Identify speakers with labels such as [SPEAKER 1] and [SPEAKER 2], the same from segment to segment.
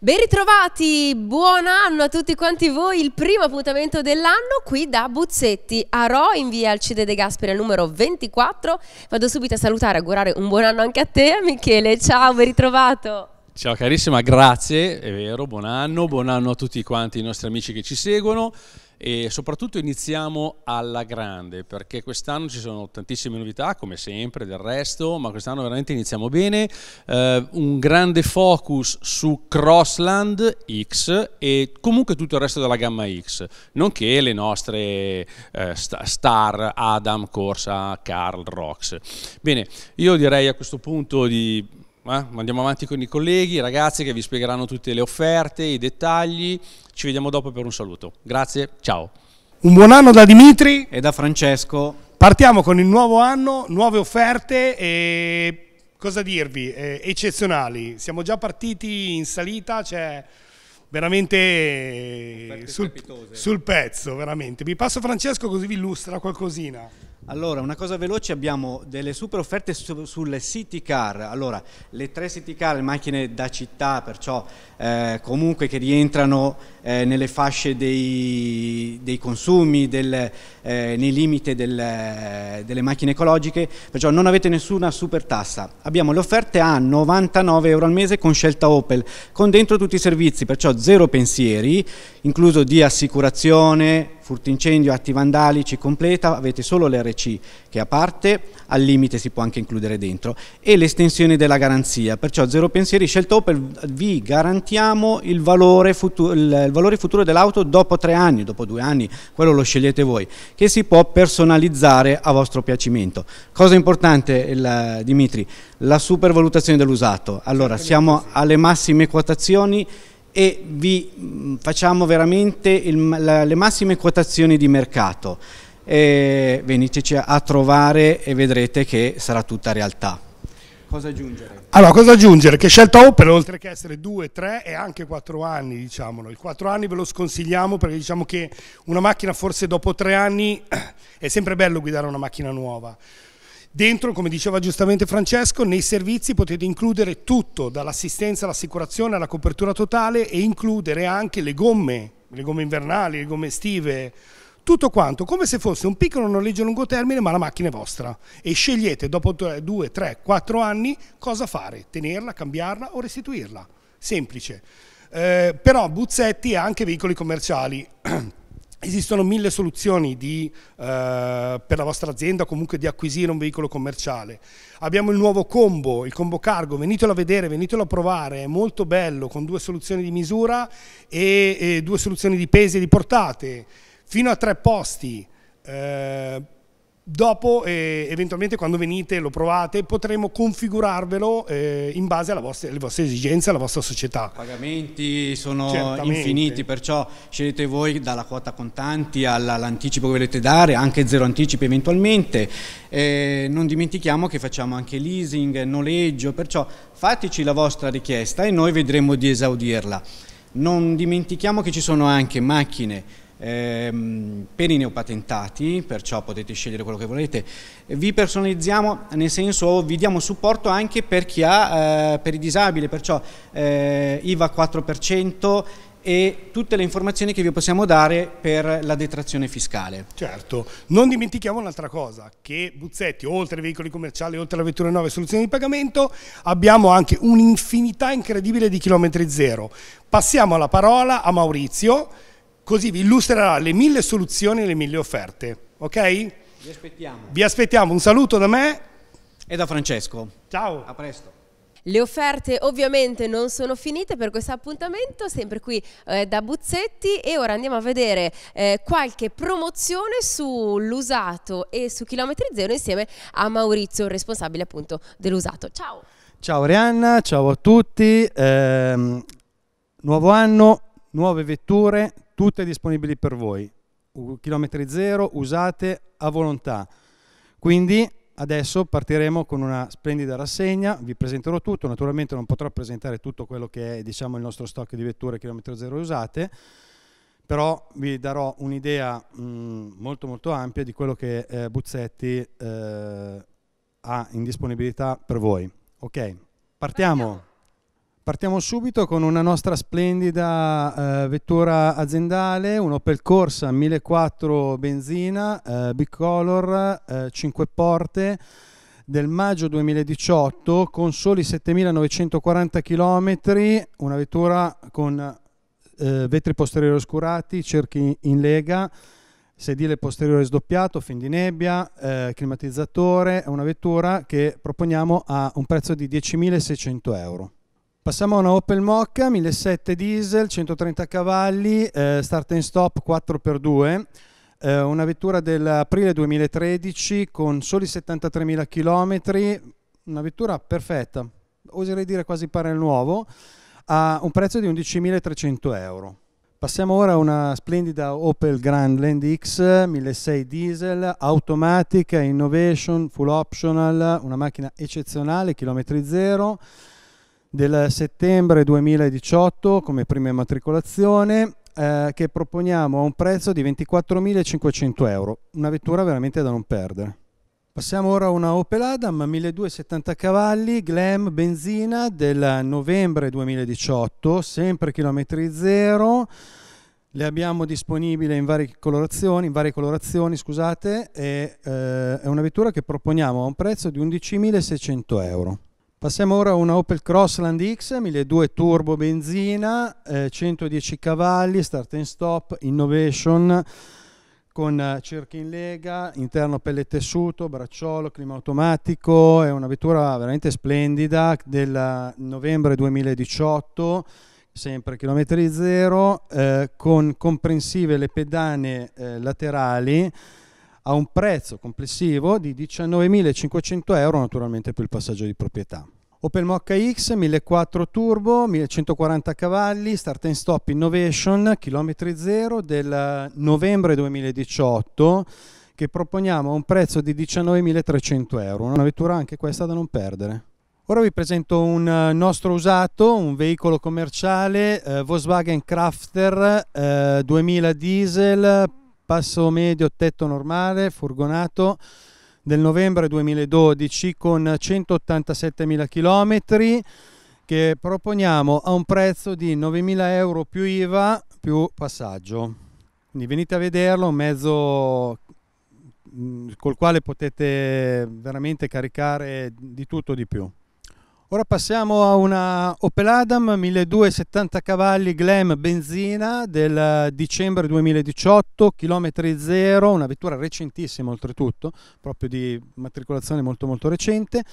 [SPEAKER 1] Ben ritrovati, buon anno a tutti quanti voi, il primo appuntamento dell'anno qui da Buzzetti a Ro in via Alcide De Gasperi al numero 24. Vado subito a salutare, e augurare un buon anno anche a te Michele, ciao, ben ritrovato.
[SPEAKER 2] Ciao carissima, grazie, è vero, buon anno, buon anno a tutti quanti i nostri amici che ci seguono e soprattutto iniziamo alla grande perché quest'anno ci sono tantissime novità come sempre del resto ma quest'anno veramente iniziamo bene eh, un grande focus su Crossland X e comunque tutto il resto della gamma X nonché le nostre eh, star Adam, Corsa, Carl, Rox bene io direi a questo punto di eh? ma andiamo avanti con i colleghi, i ragazzi che vi spiegheranno tutte le offerte, i dettagli. Ci vediamo dopo per un
[SPEAKER 3] saluto. Grazie, ciao. Un
[SPEAKER 1] buon anno da
[SPEAKER 2] Dimitri e
[SPEAKER 3] da Francesco.
[SPEAKER 2] Partiamo con
[SPEAKER 1] il nuovo anno, nuove offerte e cosa dirvi? Eh, eccezionali. Siamo già partiti in salita, cioè veramente sul,
[SPEAKER 3] sul, pezzo, veramente. Vi passo Francesco così vi illustra qualcosina. Allora, una cosa veloce, abbiamo delle super offerte su, sulle city car, allora le tre city car, le macchine da città, perciò eh, comunque che rientrano eh, nelle fasce dei, dei consumi, del, eh, nei limiti del, delle macchine ecologiche, perciò non avete nessuna super tassa. Abbiamo le offerte a 99 euro al mese con scelta Opel, con dentro tutti i servizi, perciò zero pensieri, incluso di assicurazione, incendio, atti vandalici completa, avete solo l'RC che è a parte, al limite si può anche includere dentro, e l'estensione della garanzia. Perciò Zero Pensieri scelto Opel vi garantiamo il valore, futuro, il valore futuro dell'auto dopo tre anni, dopo due anni, quello lo scegliete voi, che si può personalizzare a vostro piacimento. Cosa importante, il, Dimitri, la supervalutazione dell'usato. Allora, siamo alle massime quotazioni e vi mm, facciamo veramente il, la, le massime quotazioni di mercato. E veniteci a trovare e vedrete che sarà tutta realtà. Cosa aggiungere? Allora, cosa aggiungere? Che scelta Opel, oltre
[SPEAKER 1] che essere 2, 3 e anche 4 anni, diciamolo. Il 4 anni ve lo sconsigliamo perché diciamo che una macchina forse dopo 3 anni è sempre bello guidare una macchina nuova. Dentro, come diceva giustamente Francesco, nei servizi potete includere tutto, dall'assistenza all'assicurazione alla copertura totale e includere anche le gomme, le gomme invernali, le gomme estive, tutto quanto, come se fosse un piccolo noleggio a lungo termine, ma la macchina è vostra e scegliete dopo 2, 3, 4 anni cosa fare, tenerla, cambiarla o restituirla. Semplice. Eh, però Buzzetti ha anche veicoli commerciali. Esistono mille soluzioni di, eh, per la vostra azienda comunque di acquisire un veicolo commerciale. Abbiamo il nuovo combo, il combo cargo, venitelo a vedere, venitelo a provare, è molto bello con due soluzioni di misura e, e due soluzioni di pesi e di portate, fino a tre posti. Eh, Dopo, eh, eventualmente, quando venite, lo provate, potremo configurarvelo eh, in base alle vostre, alle
[SPEAKER 3] vostre esigenze, alla vostra società. I pagamenti sono Certamente. infiniti, perciò scegliete voi dalla quota contanti all'anticipo che volete dare, anche zero anticipi eventualmente. Eh, non dimentichiamo che facciamo anche leasing, noleggio, perciò fateci la vostra richiesta e noi vedremo di esaudirla. Non dimentichiamo che ci sono anche macchine ehm, per i neopatentati, perciò potete scegliere quello che volete, vi personalizziamo nel senso vi diamo supporto anche per chi ha, eh, per i disabili, perciò eh, IVA 4%, e tutte le informazioni che vi possiamo dare per la detrazione fiscale. Certo, non dimentichiamo un'altra cosa, che
[SPEAKER 1] Buzzetti, oltre ai veicoli commerciali, oltre alla vettura 9 soluzioni di pagamento, abbiamo anche un'infinità incredibile di chilometri zero. Passiamo la parola a Maurizio, Così vi illustrerà le mille soluzioni e le mille offerte. Ok? Vi aspettiamo. Vi aspettiamo. Un saluto da me
[SPEAKER 3] e da Francesco. Ciao. A presto. Le offerte
[SPEAKER 1] ovviamente non sono finite per questo appuntamento, sempre qui eh, da Buzzetti e ora andiamo a vedere eh, qualche promozione sull'usato e su chilometri zero insieme a Maurizio, responsabile appunto dell'usato. Ciao!
[SPEAKER 4] Ciao Arianna, ciao a tutti, eh, nuovo anno, nuove vetture, tutte disponibili per voi. Chilometri zero, usate a volontà. Quindi adesso partiremo con una splendida rassegna, vi presenterò tutto, naturalmente non potrò presentare tutto quello che è diciamo, il nostro stock di vetture chilometro zero usate, però vi darò un'idea molto molto ampia di quello che eh, Buzzetti eh, ha in disponibilità per voi. Ok, partiamo. partiamo. Partiamo subito con una nostra splendida eh, vettura aziendale, un Opel Corsa 1.4 benzina, eh, bicolor, eh, 5 porte del maggio 2018 con soli 7.940 km, una vettura con eh, vetri posteriori oscurati, cerchi in lega, sedile posteriore sdoppiato, fin di nebbia, eh, climatizzatore, è una vettura che proponiamo a un prezzo di 10.600 euro. Passiamo a una Opel Mocca 1.7 diesel, 130 cavalli, eh, start and stop 4x2, eh, una vettura dell'aprile 2013 con soli 73.000 km, una vettura perfetta, oserei dire quasi pare il nuovo, a un prezzo di 11.300 euro. Passiamo ora a una splendida Opel Grandland X 1.6 diesel, automatica, innovation, full optional, una macchina eccezionale, chilometri zero, del settembre 2018 come prima immatricolazione eh, che proponiamo a un prezzo di 24.500 euro, una vettura veramente da non perdere. Passiamo ora a una Opel Adam 1270 cavalli, Glam benzina del novembre 2018, sempre chilometri zero. Le abbiamo disponibili in varie colorazioni, in varie colorazioni scusate, e, eh, è una vettura che proponiamo a un prezzo di 11.600 euro. Passiamo ora a una Opel Crossland X 1.2 turbo benzina, eh, 110 cavalli, start and stop, innovation con eh, cerchi in lega, interno pelle tessuto, bracciolo, clima automatico, è una vettura veramente splendida del eh, novembre 2018 sempre chilometri zero, eh, con comprensive le pedane eh, laterali a un prezzo complessivo di 19.500 euro, naturalmente più il passaggio di proprietà. Opel Mokka X 1.4 turbo, 1.140 cavalli, start and stop innovation, chilometri zero del novembre 2018 che proponiamo a un prezzo di 19.300 euro, una vettura anche questa da non perdere. Ora vi presento un eh, nostro usato, un veicolo commerciale eh, Volkswagen Crafter eh, 2000 diesel, passo medio, tetto normale, furgonato, del novembre 2012 con 187.000 km che proponiamo a un prezzo di 9.000 euro più IVA più passaggio. Quindi venite a vederlo, un mezzo mm, col quale potete veramente caricare di tutto di più. Ora passiamo a una Opel Adam 1270 cavalli Glam benzina del dicembre 2018, chilometri zero, una vettura recentissima oltretutto, proprio di matricolazione molto molto recente.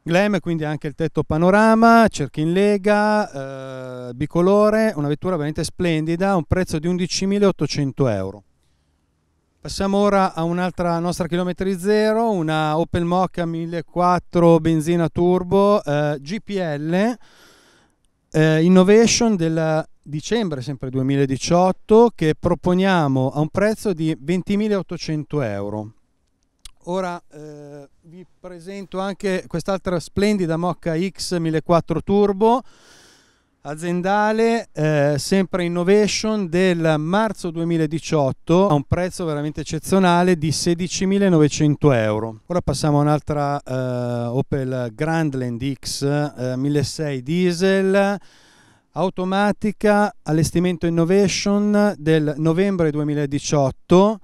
[SPEAKER 4] Glam, quindi anche il tetto panorama, cerchi in lega, eh, bicolore, una vettura veramente splendida, un prezzo di 11.800 euro. Passiamo ora a un'altra nostra chilometri zero, una Opel Mocca 1400 benzina turbo eh, GPL eh, Innovation del dicembre sempre 2018 che proponiamo a un prezzo di 20.800 euro. Ora eh, vi presento anche quest'altra splendida Mocca X 1400 turbo aziendale, eh, sempre innovation del marzo 2018 a un prezzo veramente eccezionale di 16.900 euro. Ora passiamo a un'altra eh, Opel Grandland X eh, 1.6 diesel automatica allestimento innovation del novembre 2018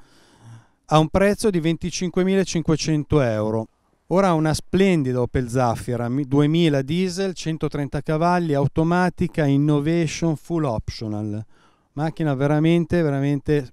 [SPEAKER 4] a un prezzo di 25.500 euro. Ora ha una splendida Opel Zafira 2000 diesel, 130 cavalli, automatica, innovation, full optional. Macchina veramente, veramente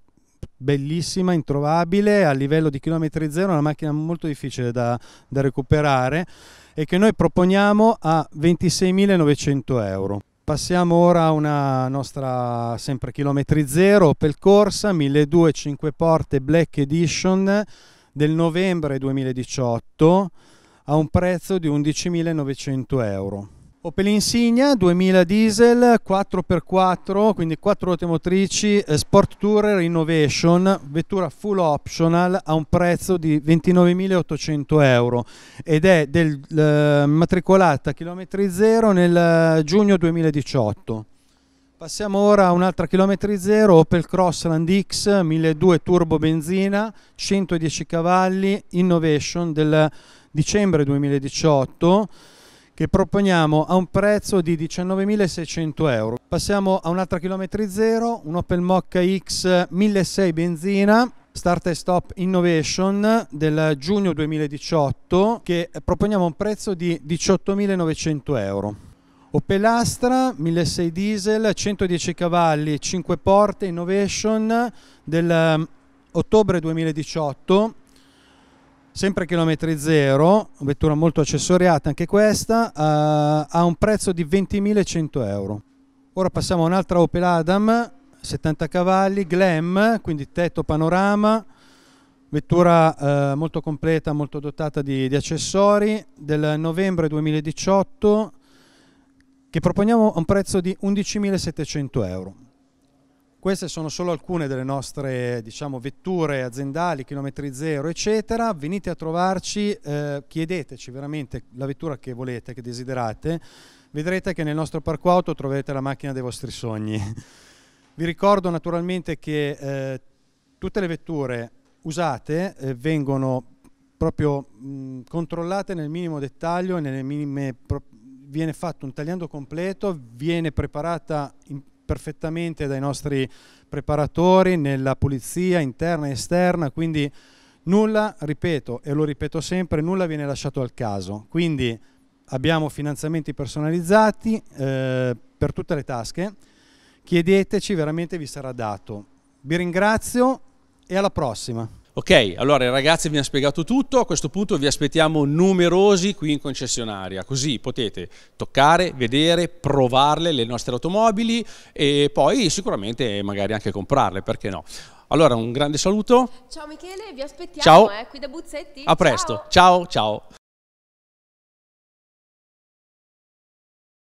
[SPEAKER 4] bellissima, introvabile, a livello di chilometri zero, una macchina molto difficile da, da recuperare e che noi proponiamo a 26.900 euro. Passiamo ora a una nostra sempre chilometri zero, Opel Corsa, 1200 5 porte Black Edition, del novembre 2018 a un prezzo di 11.900 euro. Opel Insignia 2000 diesel 4x4, quindi 4 ruote motrici eh, Sport Tourer Innovation, vettura full optional a un prezzo di 29.800 euro ed è del, eh, matricolata chilometri zero nel eh, giugno 2018. Passiamo ora a un'altra chilometri zero, Opel Crossland X 1.2 turbo benzina, 110 cavalli, Innovation del dicembre 2018 che proponiamo a un prezzo di 19.600 euro. Passiamo a un'altra chilometri zero, un Opel Mokka X 1600 benzina, Start and Stop Innovation del giugno 2018 che proponiamo a un prezzo di 18.900 euro. Opel Astra 1600 diesel 110 cavalli 5 porte innovation del mm, ottobre 2018 sempre chilometri zero vettura molto accessoriata anche questa uh, eh, a un prezzo di 20.100 euro ora passiamo a un'altra Opel Adam 70 cavalli Glam quindi tetto panorama vettura uh, molto completa molto dotata di, di accessori del novembre 2018 che proponiamo a un prezzo di 11.700 euro. Queste sono solo alcune delle nostre diciamo, vetture aziendali, chilometri zero, eccetera. Venite a trovarci, eh, chiedeteci veramente la vettura che volete, che desiderate. Vedrete che nel nostro parco auto troverete la macchina dei vostri sogni. Vi ricordo naturalmente che eh, tutte le vetture usate eh, vengono proprio mh, controllate nel minimo dettaglio e nelle minime proporzioni viene fatto un tagliando completo, viene preparata in, perfettamente dai nostri preparatori nella pulizia interna e esterna, quindi nulla, ripeto e lo ripeto sempre, nulla viene lasciato al caso. Quindi abbiamo finanziamenti personalizzati eh, per tutte le tasche, chiedeteci, veramente vi sarà dato. Vi ringrazio e alla prossima.
[SPEAKER 2] Ok, allora ragazzi vi hanno spiegato tutto, a questo punto vi aspettiamo numerosi qui in concessionaria, così potete toccare, vedere, provarle le nostre automobili e poi sicuramente magari anche comprarle, perché no? Allora un grande saluto.
[SPEAKER 1] Ciao Michele, vi aspettiamo Eh, qui da Buzzetti. A presto,
[SPEAKER 2] ciao. ciao. ciao.